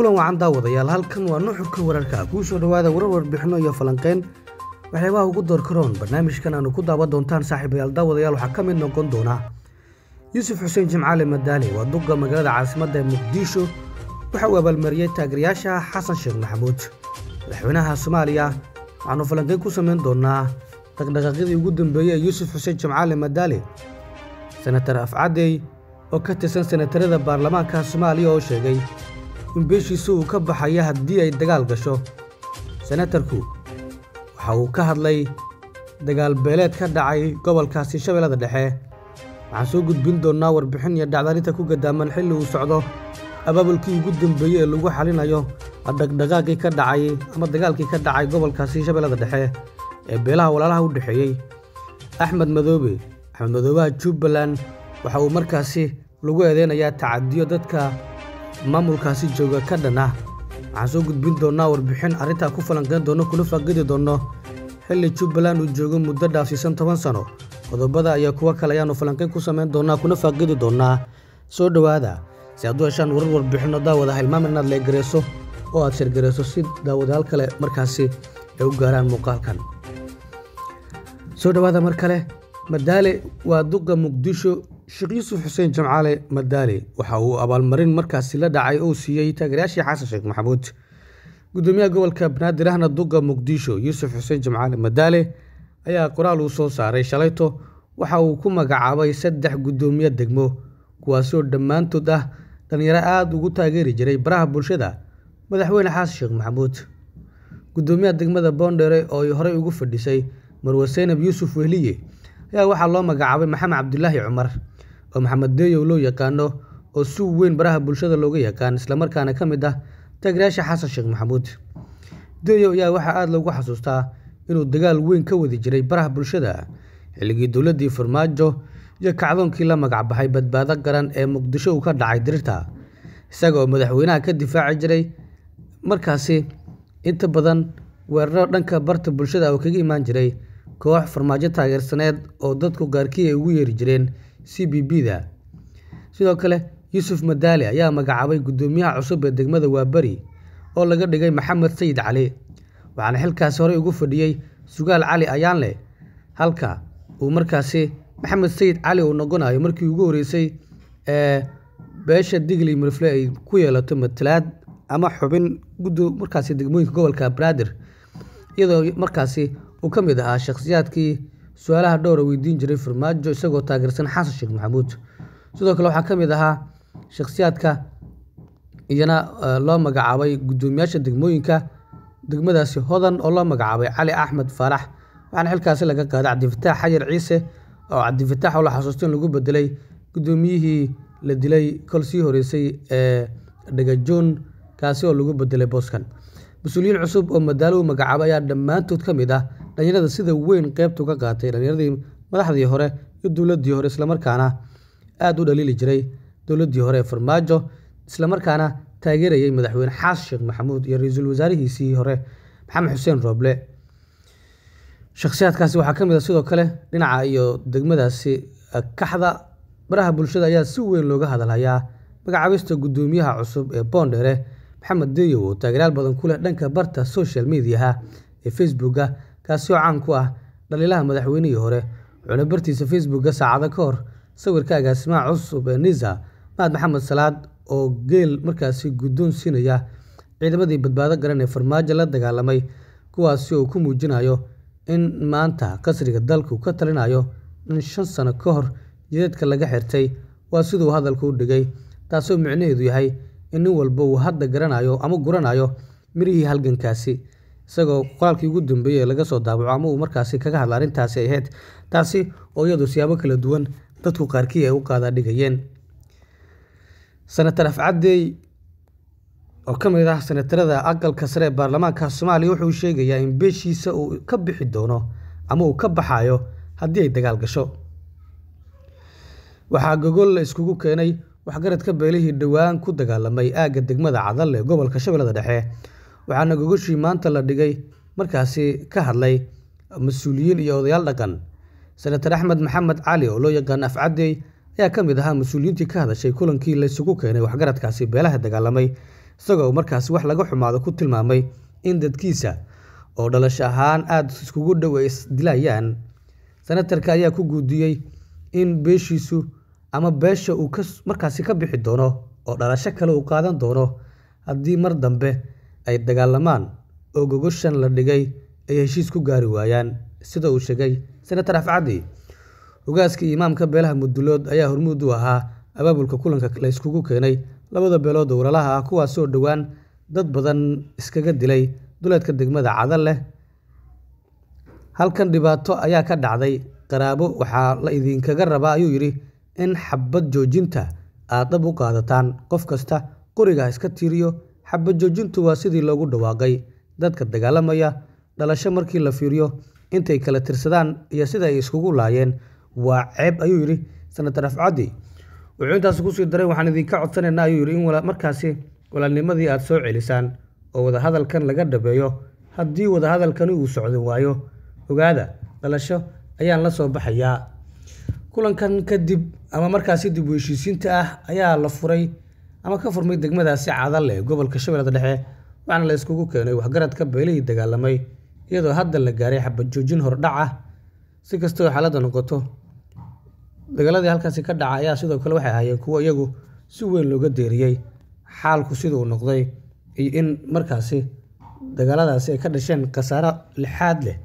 kulan wacan daawadayaal halkan waa nuuxu ka kuu soo dhowaada warar warbixino iyo falanqeyn waxyaabaha ugu doorkaroon barnaamijkan aanu ku daawan doontaan saaxiibayaal daawadayaal waxaa ka mid noqon doonaa yuusuf xuseen jimcaale madaale waa duqa magaalada caasimadda ee muqdisho waxa uu abaalmariyey taageerayaasha xasan sheekh maxamuud madaxweynaha soomaaliya waxaanu falanqeyn ku samayn doonaa dhaqdhaqaaqyadii ugu dambeeyey ee yuusuf xuseen jimcaale madaale senatar afcadey oo ka tirsan senatarada baarlamaanka soomaaliya oo sheegay in beeshiisa uu ka baxaya haddii ay dagaal gasho senatarku waxa uu ka hadlay dagaal beeleed ka dhacay gobolkaasi shabeellada dhexe waxaan soo gudbin doonnaa warbixin iyo dhacdarinta ku gadaaman xilli uu socdo abaabulkii ugu dambeeyey ee lagu xalinayo dhaqdhaqaaqii ka dhacay ama dagaalkii ka dhacay gobolkaasi shabeellada dhexe ee beelaha walaalaha u dhexeeyey axmed madoobe axmed madoobaha jubbaland waxa uu markaasi lagu eedeynayaa tacadiyo dadka maamulkaasi jooga ka dhan ah waxaan soo gudbin doonaa warbixin arrintaa ku falanqayn doonno kuna faaqidi doonno xilli jubbaland uu joogo muddo dhaafsiisan toban sano qodobada ayaa kuwo kale ayaannu falanqayn ku samayn doonnaa kuna faaqidi doonnaa soo dhowaada si aad u heshaan warar warbixinno daawada ha inaad leegarayso oo aad shirgarayso si daawadayaal kale markaasi ay u gaaraan muuqaalkan soo dhowaada mar kale madaale waa duqa muqdisho sheekh yuusuf xuseen jamcaale madaale waxa uu abaalmarin markaasi la dhacay oo siiyey taageerayaashii xasan sheekh maxamuud guddoomiyaha gobolka banaadir ahna duqa muqdisho yuusuf xuseen jamcaale madaale ayaa qoraal uu soo saaray shalayto waxa uu ku magacaabay saddex guddoomiye degmo kuwaasoo dhammaantood ah dhallinyaro aada ugu taageeri jiray baraha bulshada madaxweyne xaasan sheekh maxamuud gudoomiyaha degmada boondheere oo ay horey ugu fadhisay marwe saynab yuusuf wehliye ayaa waxaa loo magacaabay maxamed cabdilaahi cumar oo maxamed deyow loo yaqaano oo si weyn baraha bulshada looga yaqaan islamarkaana ka mid ah tagirayaasha xasan sheekh maxamuud deyow ayaa waxaa aada loogu xasuustaa inuu dagaal weyn ka wadi jiray baraha bulshada xilligii dowladdii farmaajo iyo kacdoonkii la magac baxay badbaado garan ee muqdisho uu ka dhacay dirirta isagoo madaxweynaha ka difaaci jiray markaasi inta badan weeraro dhanka barta bulshada oo kaga imaan jiray koox farmaajo taageersaneed oo dadku gaarkii ay ugu yeeri jireen c b b da sidoo kale yuusuf madaali ayaa magacaabay guddoomiyaha cusub ee degmada waaberi oo laga dhigay maxamed sayid cali waxaana xilkaas horey ugu fadhiyey sugaal cali ayaanleh halka uu markaasi maxamed sayid cali uu noqonayo markii ugu horreysay ee beesha digli mirfle ay ku yeelato matalaad ama xubin gudo markaasi degmooyinka gobolka banaadir iyadoo markaasi uu ka mid ahaa shakhsiyaadkii su-aalaha dhowra ah weydiin jiray farmaajo isagoo taageersan xasan sheekh maxamuud sidoo kale waxaa ka mid ahaa shakhsiyaadka iyana eh, loo magacaabay guddoomiyaasha degmooyinka degmadaasi hodan oo loo magacaabay cali axmed faalax waxaana xilkaasi laga qaaday cabdifitaax xajar ciise oo cabdifitaax oo la xasuusto in lagu bedelay guddoomiyihii la dilay kolsii horeysay ee dhagajoon kaasi oo lagu bedelay booskan mas-uuliyiin cusub oo madaalo u magacaabay ayaa dhammaantood ka mid ah dhallinyarada sida weyn qeybta uga qaatay dhallinyaradii madaxdii hore iyo dowladii hore islamarkaana aada u dhaliili jiray dowladii hore ee farmaajo islamarkaana taageerayay madaxweyne xaas sheekh maxamuud iyo ra-iisul wasaarihiisii hore maxamed xuseen rooble shakhsiyaadkaasi waxaa ka mid a ah sidoo kale dhinaca iyo degmadaasi kaxda baraha bulshada ayaa si weyn looga hadalhayaa magacaabista guddoomiyaha cusub ee boondheere maxamed deeyow oo taageeraal badan ku leh dhanka barta social mediaha ee facebooka kaasi oo caan ku ah dhaliilaha madaxweynihii hore wuxuuna bartiisa facebooka saacado ka hor sawirka agaasimaha cusub ee nisa mahad maxamed salaad oo geel markaasi guddoon siinaya ciidamadii badbaado garan ee farmaajo la dagaalamay kuwaasi uu ku muujinayo in maanta qasriga dalku ka talinayo in shan sano ka hor jidadka laga xirtay waa siduu hadalku u dhigay taasoo micnaheedu yahay in nin walba uu hadda garanayo ama guranayo mirihii halgankaasi isagoo qoraalkii ugu dambeeyey laga soo daabaco ama uu markaasi kaga hadla arrintaasi ahayd taasi oo iyadu siyaabo kala duwan dadku qaarkii ay u qaadaa dhigayeen senatar afcadey oo ka mid ah senatarada aqalka sare ee baarlamaanka soomaaliya wuxuu sheegayaa in beeshiisa uu ka bixi doono ama uu ka baxaayo haddii ay dagaal gasho waxaa gogol la iskugu keenay waxgaradka beelihii dhowaan ku dagaalamay aagga degmada cadal ee gobolka shabeellada dhexe waxaana gogoshii maanta la dhigay markaasi ka hadlay mas-uuliyiin iyo odayaal dhaqan senatar axmed maxamed cali oo loo yaqaan afcadey ayaa ka mid ahaa mas-uuliyiintii ka hadashay kulankii laysugu keenay waxgaradkaasi beelaha dagaalamay isagoo markaasi wax laga xumaado ku tilmaamay in dadkiisa oo dhalasho ahaan aada iskugu dhow ay isdilayaan senatarka ayaa ku guudiyey in beeshiisu ama beesha uu markaasi ka bixi doono oo dhalasho kale uu qaadan doono haddii mar dambe ay dagaalamaan oo gogoshan la dhigay ay heshiis ku gaari waayaan sida uu sheegay senatar afcadi hogaaskii imaamka beelaha mudulood ayaa hormuud u ahaa abaabulka kulanka layskugu keenay labada beelood oo ah ah oo dhowaan dad badan iskaga dilay duleedka degmada cada leh halkan dhibaato ayaa ka dhacday qaraabo waxaa la idinkaga rabaa ayuu yidhi in xabad joojinta aad dhab u qaadataan qof kasta qoriga iska tiiriyo xabad joojintu waa sidii loogu dhawaaqay dadka dagaalamaya dhalasho markii la fiiriyo intay kala tirsadaan iyo sida ay iskugu laayeen waa ceeb ayuu yidhi senatar afcadi wuxuu intaas kusii daray waxaan idinka codsanaynaa ayuu yidhi in markaasi walaalnimadii aada soo celisaan oo wadahadalkan laga dhabeeyo haddii wadahadalkani uu socdan waayo ogaada dhalasho ayaan la soo baxayaa kulankan kadib ama markaasi dib u heshiisiinta ah ayaa la furay ama ka furmay degmadaasi cadal ee gobolka shabeelada dhexe waxaana la iskugu keenay waxgaradka beelihii dagaalamay iyadoo hadda la gaaray xabajoojin hordhac ah si kastoo xaaladda noqoto dagaaladii halkaasi ka dhaca ayaa sidoo kale waxay ahaayeen kuwo iyagu si weyn looga deeriyey xaalku siduu noqday iyo in markaasi dagaaladaasi ay ka dhasheen khasaaro lixaad leh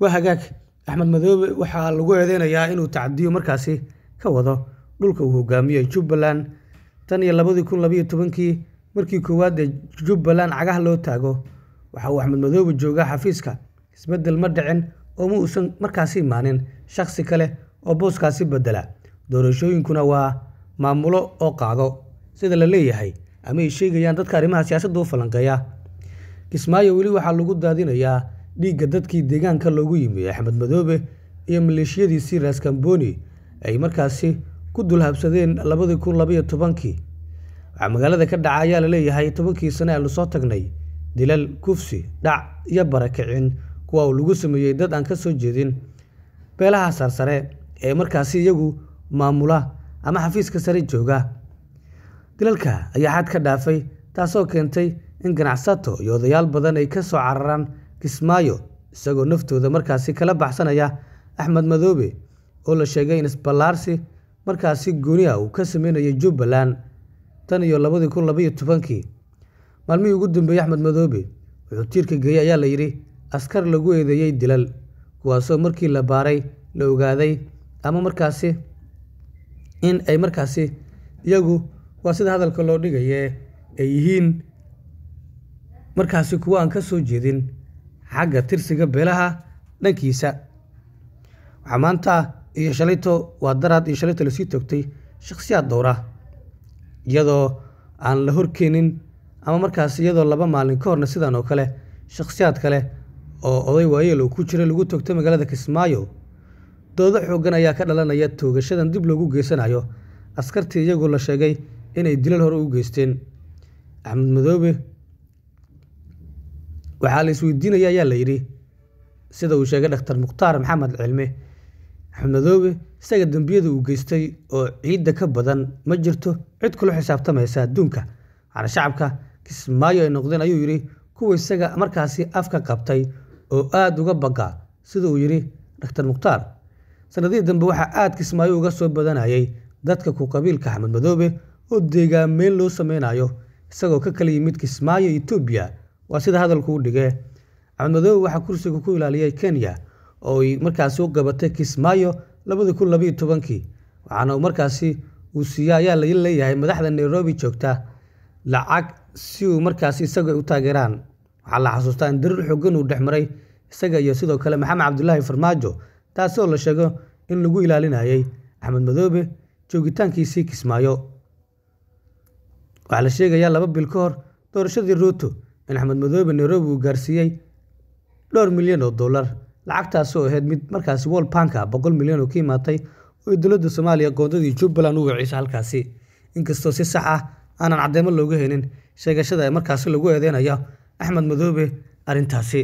waa hagaag axmed madoobe waxaa lagu eedeynayaa inuu tacadiyo markaasi ka wado dhulka uu hogaamiyey jubbaland tan iyo labadii kun labayo tobankii markii koowaad ee jubbaland cagaha loo taago waxa uu axmed madoobe joogaa xafiiska isbeddel ma dhicin oo ma uusan markaasi imaanin shaksi kale oo booskaasi beddela doorashooyinkuna waa maamulo oo qaado sida la leeyahay ama ay sheegayaan dadka arrimaha siyaasadda u falanqeeya kismaayo weli waxaa lagu daadinayaa dhiigga dadkii deegaanka loogu yimi axmed madoobe iyo maleeshiyadii siras kamboni ay markaasi ku dulhabsadeen labadii kun labaiyo tobankii waxaa magaalada ka dhaca ayaa laleeyahay tobankii sane aanu soo tagnay dilal kufsi dhac iyo barakicin kuwa uu lagu sameeyey dad aan ka soo jeedin beelaha sarsare ee markaasi iyagu maamula ama xafiiska sare jooga dilalka ayaa xad ka dhaafay taasoo keentay in ganacsato iyo odayaal badan ay ka soo cararaan kismaayo isagoo naftooda markaasi kala baxsanaya axmed madoobe oo la sheegay in isballaarsi markaasi gooni uu ka sameynayay jubbaland tan iyo labadii kun labaiyo tobankii maalmihii ugu dambeeyey axmed madoobe wuxuu tiirka geeyey ayaa la yidhi askar lagu eedeeyey dilal kuwaasoo markii la baaray la ogaaday ama markaasi in ay markaasi iyagu waa sida hadalka loo dhigaye ay yihiin markaasi kuwa aan ka soo jeedin xagga tirsiga beelaha dhankiisa waxaa maanta iyo shalayto waa daraad iyo shalayto lasii toogtay shakhsiyaad dhowra ah. iyadoo aan la horkeenin ama markaas iyadoo laba maalin ka horna sidan oo kale shakhsiyaad kale oo oday waayeel uu ku jiray lagu toogtay magaalada kismaayo doodo xooggan ayaa ka dhalanaya toogashadan dib loogu geysanayo askartii iyagu la sheegay inay dilal hore u geysteen axmed madoobe waxaa la isweydiinaya ayaa la yidhi sida uu sheegay dhakhtar mukhtaar maxamed cilme xubnadoobe isaga dembiyada uu geystay oo ciidda ka badan ma jirto cid kula xisaabtamaysa adduunka waxaana shacabka kismaayo ay noqdeen ayuu yidhi kuwa isaga markaasi afka qabtay oo aada uga baga sida uu yidhi daktar mukhtaar sanadihii dambe waxaa aada kismaayo uga soo badanayay dadka ku qabiilka axmed madoobe oo deegaanmeyn loo sameynayo isagoo ka kala yimid kismaayo etoobiya waa sida hadalku u dhigee axmed madoobe waxaa kursiga ku ilaaliyay kenya oo ay markaasi u gabatay kismaayo labadi kun labiyo tobankii waxaana markaasi uu siiya ayaa la leeyahay madaxda nairobi joogta lacag si uu markaasi isaga u taageeraan waxaa la xasuustaa in dariir xoggan uu dhexmaray isaga iyo sidoo kale maxamed cabdulaahi farmaajo taasi oo la sheego in lagu ilaalinayay axmed madoobe joogitaankiisii kismaayo waxaa la sheegayaa laba bil ka hor doorashadii ruuto in axmed madoobe nairobi uu gaarsiiyey dhowr milyan oo dollar lacagtaasi oo ahayd mid markaasi wol banka boqol milyan oo ka imaatay oo ay dowladda soomaaliya goondadii jubbaland u waciysa halkaasi inkastoo si sax ah aanan caddeemo looga helin sheegashada ee markaasi lagu eedeynaya axmed madoobe arrintaasi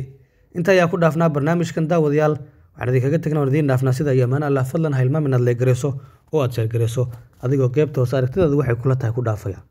inta ayaa ku dhaafnaa barnaamijkan daawadayaal waxaan idinkaga tagnaa waan idiin dhaafnaa sida iyo amaan allah fadlan ha hilmaam inaad leegareyso oo aad sheergarayso adigoo qeybta hoose aragtidaadu waxay kula tahay ku dhaafaya